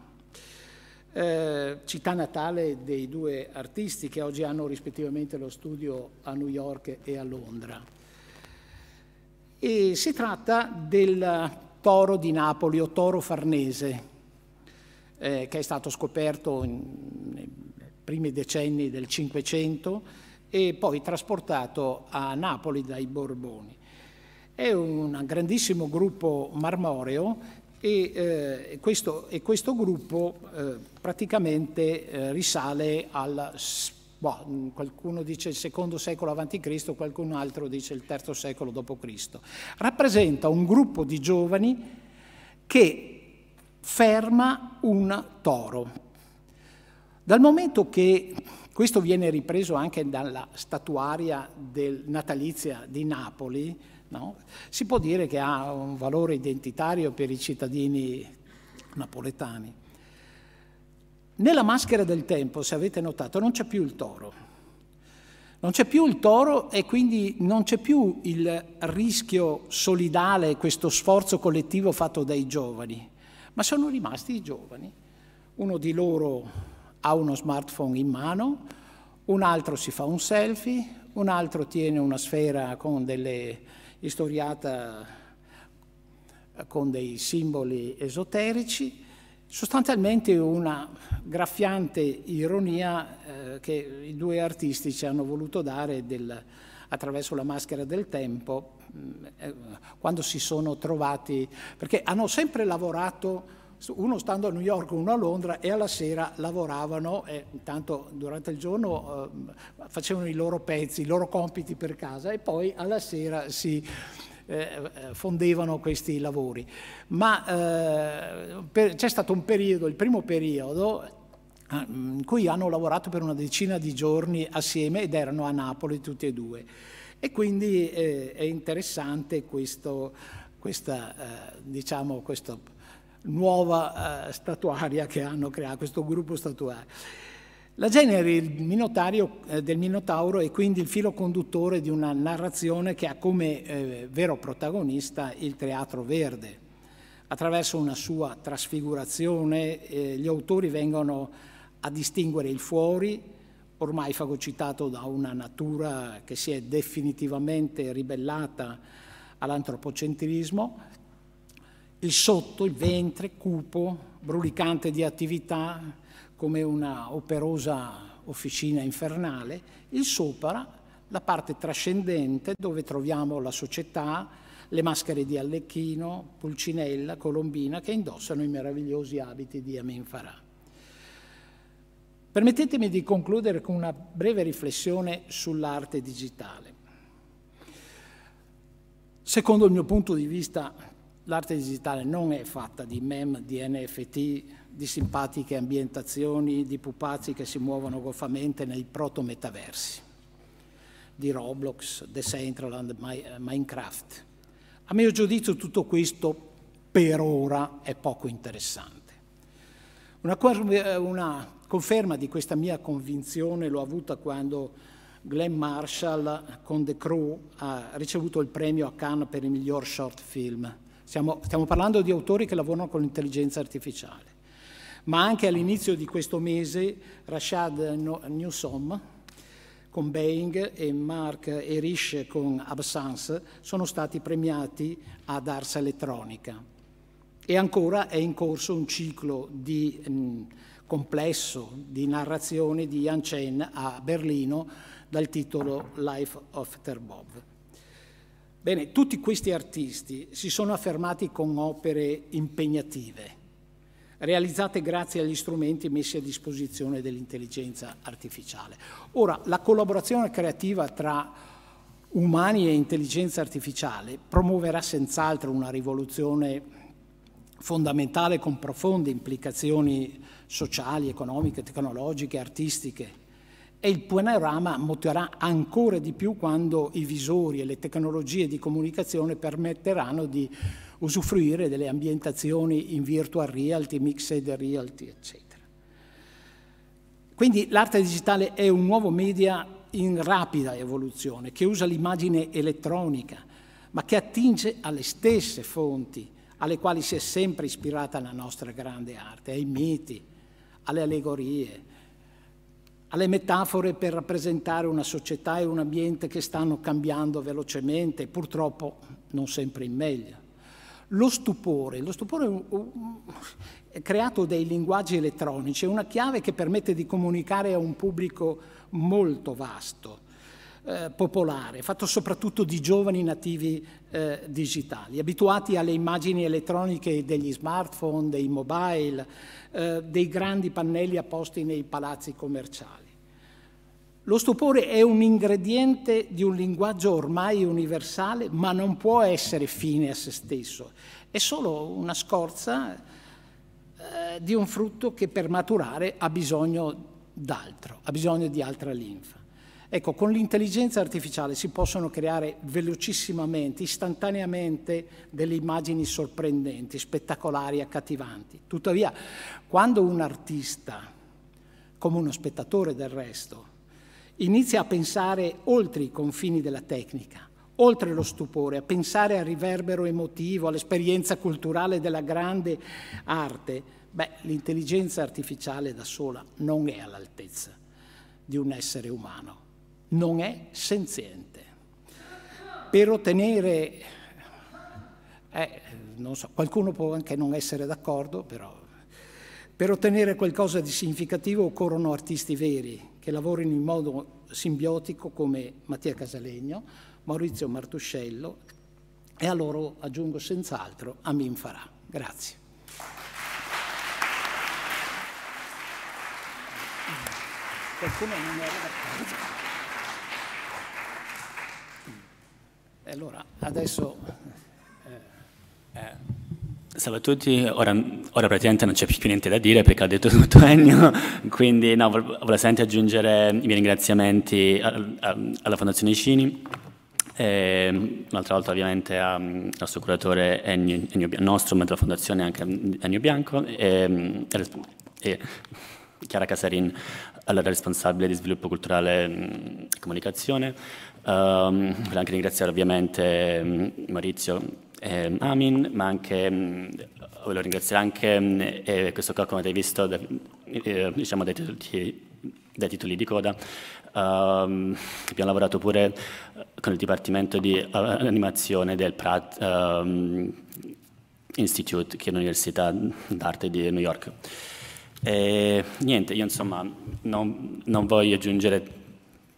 eh, città natale dei due artisti che oggi hanno rispettivamente lo studio a New York e a Londra. E si tratta del toro di Napoli o toro farnese, eh, che è stato scoperto nei primi decenni del Cinquecento e poi trasportato a Napoli dai Borboni. È un grandissimo gruppo marmoreo e, eh, questo, e questo, gruppo eh, praticamente eh, risale al Boh, mm, qualcuno dice il secondo secolo avanti Cristo, qualcun altro dice il terzo secolo dopo Cristo. Rappresenta un gruppo di giovani che ferma un toro. Dal momento che questo viene ripreso anche dalla statuaria del natalizia di Napoli, no? si può dire che ha un valore identitario per i cittadini napoletani. Nella maschera del tempo, se avete notato, non c'è più il toro. Non c'è più il toro e quindi non c'è più il rischio solidale, questo sforzo collettivo fatto dai giovani, ma sono rimasti i giovani. Uno di loro ha uno smartphone in mano, un altro si fa un selfie, un altro tiene una sfera con delle istoriata con dei simboli esoterici Sostanzialmente una graffiante ironia eh, che i due artisti ci hanno voluto dare del, attraverso la maschera del tempo mm, eh, quando si sono trovati, perché hanno sempre lavorato uno stando a New York, uno a Londra e alla sera lavoravano e intanto durante il giorno eh, facevano i loro pezzi, i loro compiti per casa e poi alla sera si eh, eh, fondevano questi lavori. Ma eh, c'è stato un periodo, il primo periodo, eh, in cui hanno lavorato per una decina di giorni assieme ed erano a Napoli tutti e due. E quindi eh, è interessante questo, questa, eh, diciamo, questa nuova statuaria che hanno creato, questo gruppo statuario. La Genere è eh, del Minotauro è quindi il filo conduttore di una narrazione che ha come eh, vero protagonista il teatro verde. Attraverso una sua trasfigurazione eh, gli autori vengono a distinguere il fuori, ormai fagocitato da una natura che si è definitivamente ribellata all'antropocentrismo, il sotto, il ventre, cupo, brulicante di attività, come una operosa officina infernale, il sopra, la parte trascendente dove troviamo la società, le maschere di Allecchino, Pulcinella, Colombina che indossano i meravigliosi abiti di Amin Farah. Permettetemi di concludere con una breve riflessione sull'arte digitale. Secondo il mio punto di vista l'arte digitale non è fatta di meme, di NFT, di simpatiche ambientazioni di pupazzi che si muovono goffamente nei proto-metaversi, di Roblox, Decentraland, My, eh, Minecraft. A mio giudizio tutto questo per ora è poco interessante. Una, eh, una conferma di questa mia convinzione l'ho avuta quando Glenn Marshall con The Crew ha ricevuto il premio a Cannes per il miglior short film. Stiamo, stiamo parlando di autori che lavorano con l'intelligenza artificiale ma anche all'inizio di questo mese Rashad Newsom con Boeing e Mark Erish con Absence sono stati premiati ad Ars Elettronica. E ancora è in corso un ciclo di, mh, complesso di narrazioni di Jan Chen a Berlino dal titolo Life of Bob. Bene, tutti questi artisti si sono affermati con opere impegnative realizzate grazie agli strumenti messi a disposizione dell'intelligenza artificiale. Ora, la collaborazione creativa tra umani e intelligenza artificiale promuoverà senz'altro una rivoluzione fondamentale con profonde implicazioni sociali, economiche, tecnologiche, artistiche e il panorama muterà ancora di più quando i visori e le tecnologie di comunicazione permetteranno di usufruire delle ambientazioni in virtual reality, mixed reality, eccetera. Quindi l'arte digitale è un nuovo media in rapida evoluzione, che usa l'immagine elettronica, ma che attinge alle stesse fonti alle quali si è sempre ispirata la nostra grande arte, ai miti, alle allegorie, alle metafore per rappresentare una società e un ambiente che stanno cambiando velocemente, purtroppo non sempre in meglio. Lo stupore, lo stupore è creato dai linguaggi elettronici, è una chiave che permette di comunicare a un pubblico molto vasto, eh, popolare, fatto soprattutto di giovani nativi eh, digitali, abituati alle immagini elettroniche degli smartphone, dei mobile, eh, dei grandi pannelli apposti nei palazzi commerciali. Lo stupore è un ingrediente di un linguaggio ormai universale, ma non può essere fine a se stesso. È solo una scorza eh, di un frutto che per maturare ha bisogno d'altro, ha bisogno di altra linfa. Ecco, con l'intelligenza artificiale si possono creare velocissimamente, istantaneamente, delle immagini sorprendenti, spettacolari, accattivanti. Tuttavia, quando un artista, come uno spettatore del resto, inizia a pensare oltre i confini della tecnica, oltre lo stupore, a pensare al riverbero emotivo, all'esperienza culturale della grande arte, beh, l'intelligenza artificiale da sola non è all'altezza di un essere umano, non è senziente. Per ottenere, eh, so, qualcuno può anche non essere d'accordo, però per ottenere qualcosa di significativo occorrono artisti veri, che lavorino in modo simbiotico come Mattia Casalegno, Maurizio Martuscello e a loro aggiungo senz'altro Amin Farà. Grazie. Qualcuno E allora, adesso... eh. eh Salve a tutti, ora, ora, praticamente non c'è più niente da dire perché ha detto tutto Ennio, quindi no, volevo solamente aggiungere i miei ringraziamenti alla Fondazione Cini, ehm, un'altra volta ovviamente al nostro curatore Ennio, Ennio nostro, ma della Fondazione anche Ennio Bianco, e, ehm, e Chiara Casarin, allora responsabile di sviluppo culturale e comunicazione. Um, ehm, voglio anche ringraziare ovviamente Maurizio eh, Amin, ma anche, ehm, volevo ringraziare anche ehm, eh, questo qua come avete visto, da, eh, diciamo dai titoli, dai titoli, di coda, ehm, abbiamo lavorato pure con il Dipartimento di eh, Animazione del Pratt Institute, che è l'Università d'Arte di New York. E, niente, io insomma non, non voglio aggiungere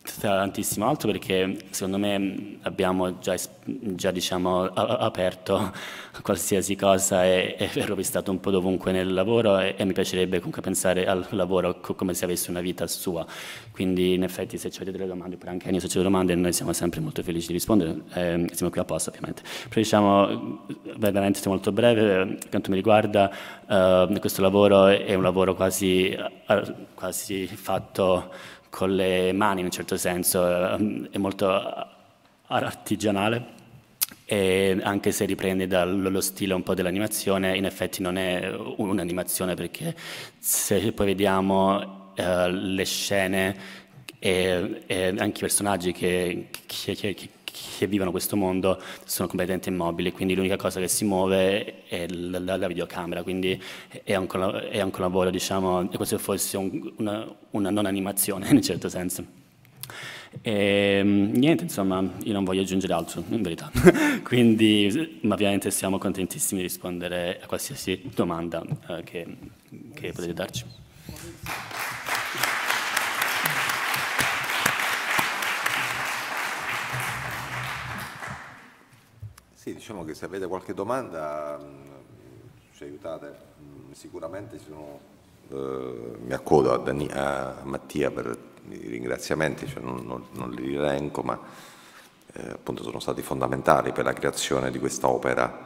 tantissimo altro perché secondo me abbiamo già, già diciamo, aperto *laughs* qualsiasi cosa e, e rovistato un po' dovunque nel lavoro e, e, mi piacerebbe comunque pensare al lavoro come se avesse una vita sua. Quindi in effetti se avete delle domande, oppure anche Ennio se c'è domande, noi siamo sempre molto felici di rispondere, eh, siamo qui apposta ovviamente. Però diciamo, veramente molto breve, per quanto mi riguarda, eh, questo lavoro è un lavoro quasi, quasi fatto con le mani in un certo senso, eh, è molto artigianale e anche se riprende dallo stile un po' dell'animazione, in effetti non è un'animazione perché se poi vediamo eh, le scene e, e, anche i personaggi che, che, che, che vivono questo mondo sono completamente immobili, quindi l'unica cosa che si muove è la, la videocamera, quindi è un, è un, lavoro, diciamo, è come se fosse un, una, una non animazione *laughs* in un certo senso. E, ehm, niente, insomma, io non voglio aggiungere altro, in verità. *laughs* Quindi, ma ovviamente siamo contentissimi di rispondere a qualsiasi domanda eh, che, che potete darci. Sì, diciamo che se avete qualche domanda mm, ci aiutate, mh, mm, sicuramente sono, eh, mi accodo a, Dani, a, Mattia per i ringraziamenti, cioè non, non, non, li elenco, ma eh, appunto sono stati fondamentali per la creazione di questa opera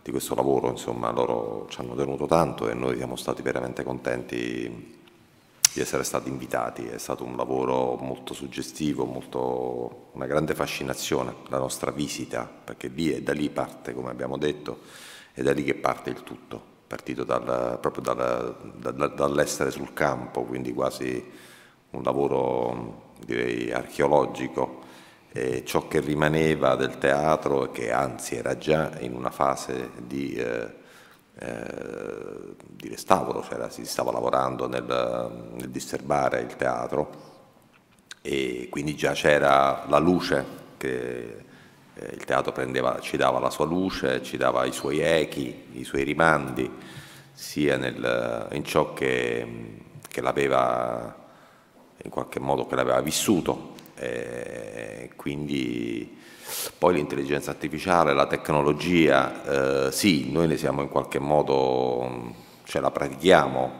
di questo lavoro, insomma, loro ci hanno tenuto tanto e noi siamo stati veramente contenti di essere stati invitati, è stato un lavoro molto suggestivo, molto, una grande fascinazione la nostra visita, perché lì è da lì parte, come abbiamo detto, è da lì che parte il tutto, partito dal, proprio dal, dal, dall'essere sul campo, quindi quasi un lavoro direi archeologico. E ciò che rimaneva del teatro, che anzi era già in una fase di... Eh, eh, di restauro, cioè si stava lavorando nel, nel disturbare il teatro e quindi già c'era la luce che eh, il teatro prendeva, ci dava la sua luce, ci dava i suoi echi, i suoi rimandi, sia nel, in ciò che, che l'aveva in qualche modo che l'aveva vissuto. Eh, quindi poi l'intelligenza artificiale, la tecnologia, eh, sì, noi ne siamo in qualche modo, mm, ce la pratichiamo,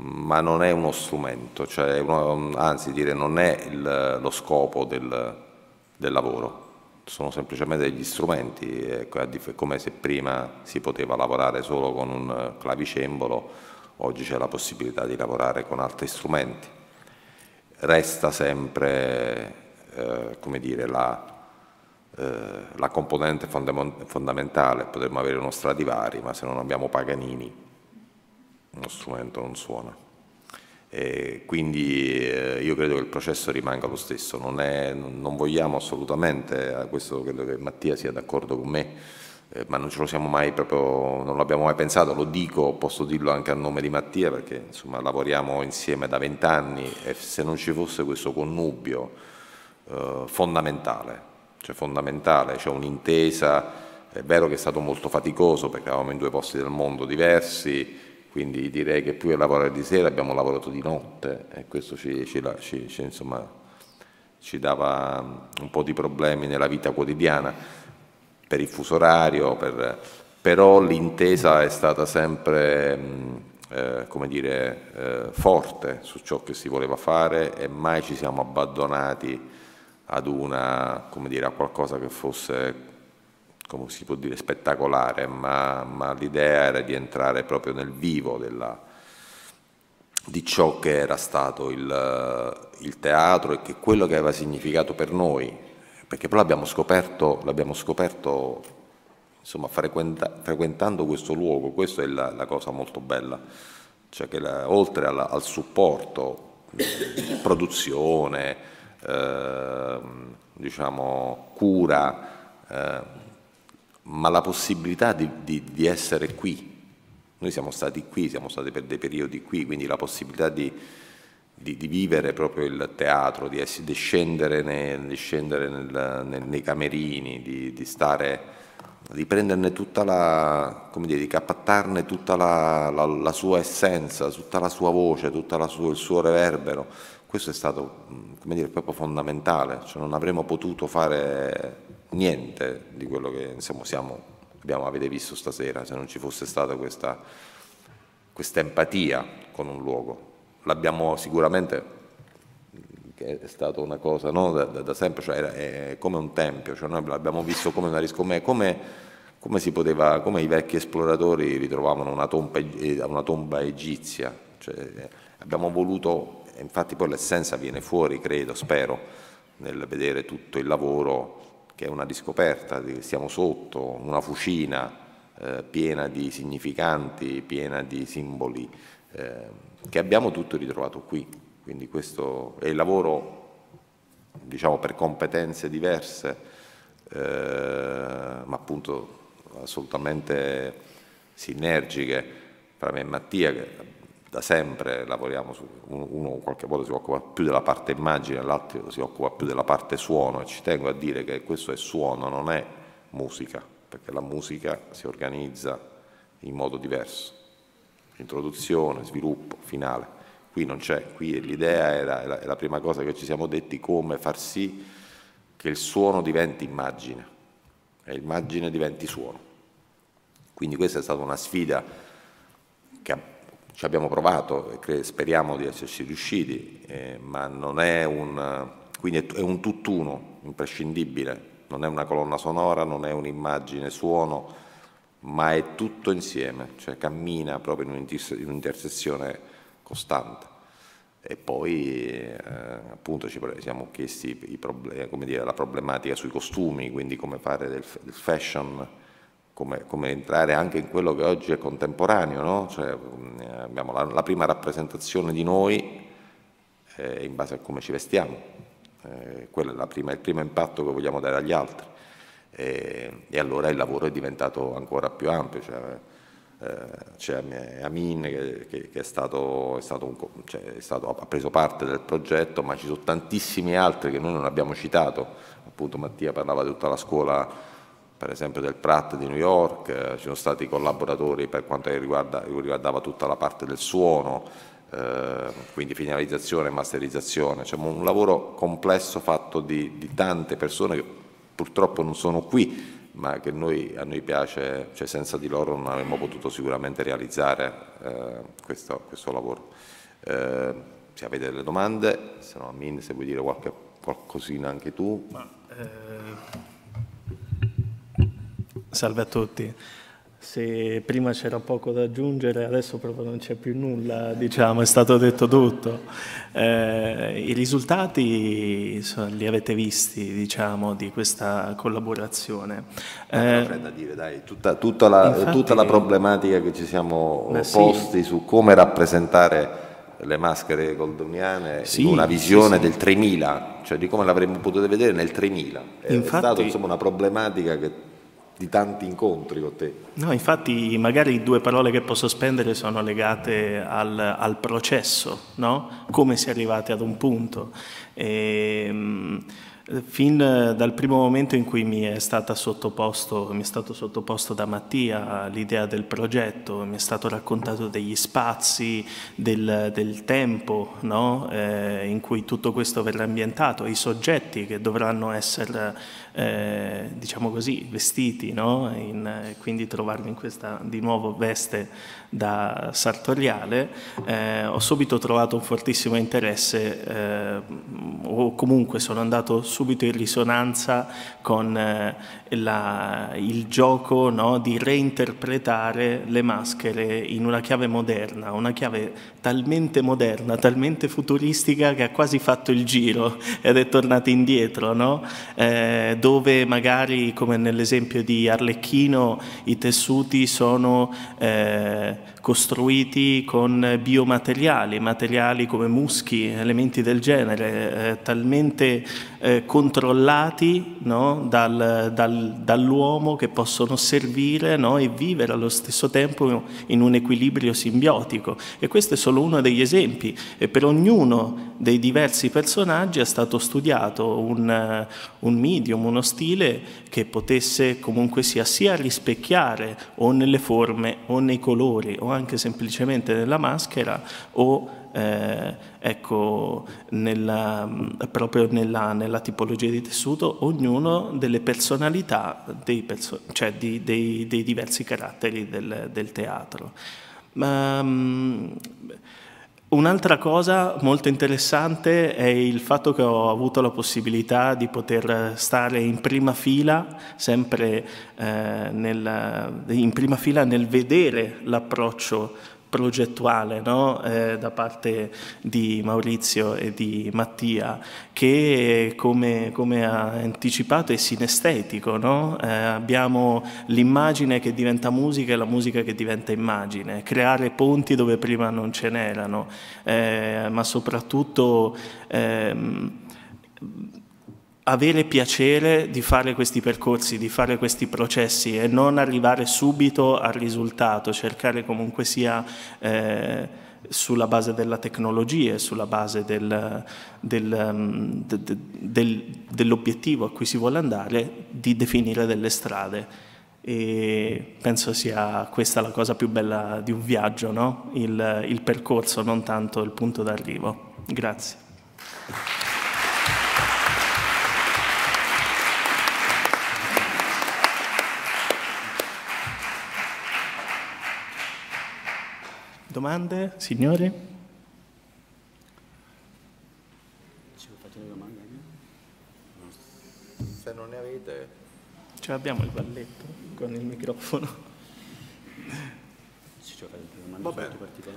ma non è uno strumento, cioè uno, mm, anzi dire non è il, lo scopo del, del, lavoro, sono semplicemente degli strumenti, è eh, come se prima si poteva lavorare solo con un clavicembolo, oggi c'è la possibilità di lavorare con altri strumenti. Resta sempre eh, come dire, la, eh, la componente fondamentale, potremmo avere uno Stradivari, ma se non abbiamo Paganini, uno strumento non suona. E quindi eh, io credo che il processo rimanga lo stesso, non, è, non vogliamo assolutamente, a eh, questo credo che Mattia sia d'accordo con me, eh, ma non ce lo siamo mai proprio, non l'abbiamo mai pensato, lo dico, posso dirlo anche a nome di Mattia perché insomma lavoriamo insieme da vent'anni e se non ci fosse questo connubio eh, fondamentale cioè fondamentale, c'è un'intesa, è vero che è stato molto faticoso perché eravamo in due posti del mondo diversi, quindi direi che più che lavorare di sera abbiamo lavorato di notte e questo ci, ci, ci, insomma, ci dava un po' di problemi nella vita quotidiana per il fuso orario, per, però l'intesa è stata sempre eh, come dire, eh, forte su ciò che si voleva fare e mai ci siamo abbandonati ad una, come dire, a qualcosa che fosse, come si può dire, spettacolare, ma, ma l'idea era di entrare proprio nel vivo della, di ciò che era stato il, il, teatro e che quello che aveva significato per noi, perché poi l'abbiamo scoperto, l'abbiamo scoperto insomma, frequenta, frequentando questo luogo, questa è la, la cosa molto bella, cioè che la, oltre alla, al supporto, *coughs* produzione, Ehm, diciamo, cura, eh, ma la possibilità di, di, di, essere qui. Noi siamo stati qui, siamo stati per dei periodi qui, quindi la possibilità di, di vivere proprio il teatro, di, essere, scendere, nel, scendere nel, nel, nei camerini, di, stare di prenderne tutta la, come dire, di captarne tutta la, la, la sua essenza, tutta la sua voce, tutto il suo reverbero, questo è stato mm, come dire, proprio fondamentale, cioè non avremmo potuto fare niente di quello che insomma, siamo, abbiamo, avete visto stasera se non ci fosse stata questa, empatia con un luogo. L'abbiamo sicuramente, mm, che è stata una cosa no, da, da, sempre, cioè era, è come un tempio, cioè noi l'abbiamo visto come una riscomè, come come, poteva, come i vecchi esploratori ritrovavano una tomba, una tomba egizia. Cioè abbiamo voluto infatti poi l'essenza viene fuori, credo, spero, nel vedere tutto il lavoro che è una riscoperta, siamo sotto una fucina eh, piena di significanti, piena di simboli, eh, che abbiamo tutto ritrovato qui. Quindi questo è il lavoro, diciamo, per competenze diverse, eh, ma appunto assolutamente sinergiche tra me e Mattia, che da sempre lavoriamo su, uno qualche volta si occupa più della parte immagine, l'altro si occupa più della parte suono e ci tengo a dire che questo è suono, non è musica, perché la musica si organizza in modo diverso. Introduzione, sviluppo, finale. Qui non c'è, qui l'idea era, è la prima cosa che ci siamo detti, come far sì che il suono diventi immagine e l'immagine diventi suono. Quindi questa è stata una sfida che ci abbiamo provato e speriamo di esserci riusciti, eh, ma non è un, quindi è un tutt'uno imprescindibile, non è una colonna sonora, non è un'immagine, suono, ma è tutto insieme, cioè cammina proprio in un'intersezione costante. E poi eh, appunto ci siamo chiesti eh, dire, la problematica sui costumi, quindi come fare del, del fashion come, come, entrare anche in quello che oggi è contemporaneo, no? cioè, mm, abbiamo la, la, prima rappresentazione di noi eh, in base a come ci vestiamo, eh, quello è prima, il primo impatto che vogliamo dare agli altri e, e allora il lavoro è diventato ancora più ampio. Cioè, eh, c'è Amin che, che, che è stato, è stato un, cioè, è stato, ha preso parte del progetto, ma ci sono tantissimi altri che noi non abbiamo citato, appunto Mattia parlava di tutta la scuola per esempio del Pratt di New York, eh, ci sono stati collaboratori per quanto riguarda, riguardava tutta la parte del suono, eh, quindi finalizzazione e masterizzazione, cioè, un lavoro complesso fatto di, di, tante persone che purtroppo non sono qui, ma che noi, a noi piace, cioè senza di loro non avremmo potuto sicuramente realizzare eh, questo, questo, lavoro. Eh, se avete delle domande, se no Min, se vuoi dire qualche, qualcosina anche tu. Ma, eh, Salve a tutti. Se prima c'era poco da aggiungere, adesso proprio non c'è più nulla, diciamo, è stato detto tutto. Eh, I risultati so, li avete visti, diciamo, di questa collaborazione. Eh, fredda dire, dai, tutta, tutta, la, infatti, tutta, la, problematica che ci siamo posti sì. su come rappresentare le maschere goldoniane sì, in una visione sì, sì. del 3000, cioè di come l'avremmo potuto vedere nel 3000. Infatti, è stata insomma una problematica che di tanti incontri con te. No, infatti magari due parole che posso spendere sono legate al, al processo, no? come si è arrivati ad un punto. E, ehm, fin dal primo momento in cui mi è, stata sottoposto, mi è stato sottoposto da Mattia l'idea del progetto, mi è stato raccontato degli spazi, del, del tempo no? eh, in cui tutto questo verrà ambientato, i soggetti che dovranno essere eh, diciamo così, vestiti, no? in, eh, quindi trovarmi in questa di nuovo veste da sartoriale, eh, ho subito trovato un fortissimo interesse eh, o comunque sono andato subito in risonanza con eh, la, il gioco no? di reinterpretare le maschere in una chiave moderna, una chiave talmente moderna, talmente futuristica che ha quasi fatto il giro *laughs* ed è tornata indietro. No? dove magari, come nell'esempio di Arlecchino, i tessuti sono eh, costruiti con biomateriali, materiali come muschi, elementi del genere, eh, talmente eh, controllati no? dal, dal, dall'uomo che possono servire no? e vivere allo stesso tempo in un equilibrio simbiotico. E questo è solo uno degli esempi e per ognuno dei diversi personaggi è stato studiato un, eh, un medium, uno stile che potesse comunque sia, sia rispecchiare o nelle forme o nei colori o anche semplicemente nella maschera o eh, ecco, nella, proprio nella, nella, tipologia di tessuto, ognuno delle personalità, dei, perso cioè di, dei, dei diversi caratteri del, del teatro. Ma, mm, Un'altra cosa molto interessante è il fatto che ho avuto la possibilità di poter stare in prima fila, sempre eh, nel, in prima fila nel vedere l'approccio progettuale no? eh, da parte di Maurizio e di Mattia che come, come ha anticipato è sinestetico no? eh, abbiamo l'immagine che diventa musica e la musica che diventa immagine creare ponti dove prima non ce n'erano eh, ma soprattutto ehm, avere piacere di fare questi percorsi, di fare questi processi e non arrivare subito al risultato, cercare comunque sia eh, sulla base della tecnologia e sulla base del, del, mm, del, dell'obiettivo a cui si vuole andare, di definire delle strade. E penso sia questa la cosa più bella di un viaggio, no? il, il percorso, non tanto il punto d'arrivo. Grazie. Domande, signori? Se non ne avete... Ce l'abbiamo il balletto con il microfono.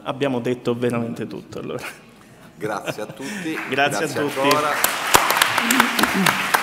Abbiamo detto veramente tutto allora. Grazie a tutti. Grazie, Grazie a tutti. Ancora.